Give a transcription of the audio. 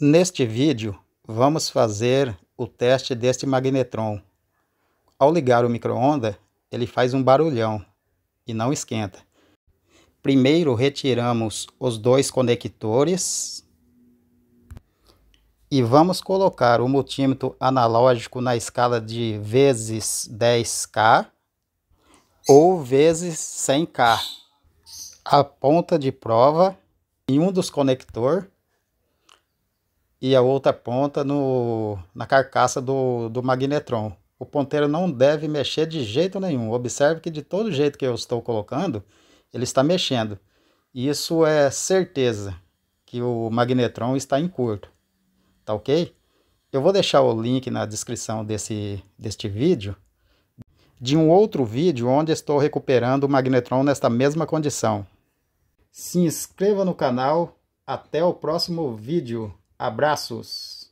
Neste vídeo, vamos fazer o teste deste magnetron. Ao ligar o micro ele faz um barulhão e não esquenta. Primeiro, retiramos os dois conectores e vamos colocar o multímetro analógico na escala de vezes 10K ou vezes 100K. A ponta de prova em um dos conectores e a outra ponta no, na carcaça do, do magnetron. O ponteiro não deve mexer de jeito nenhum. Observe que de todo jeito que eu estou colocando, ele está mexendo. Isso é certeza que o magnetron está em curto. Tá ok? Eu vou deixar o link na descrição desse, deste vídeo de um outro vídeo onde estou recuperando o magnetron nesta mesma condição. Se inscreva no canal. Até o próximo vídeo. Abraços!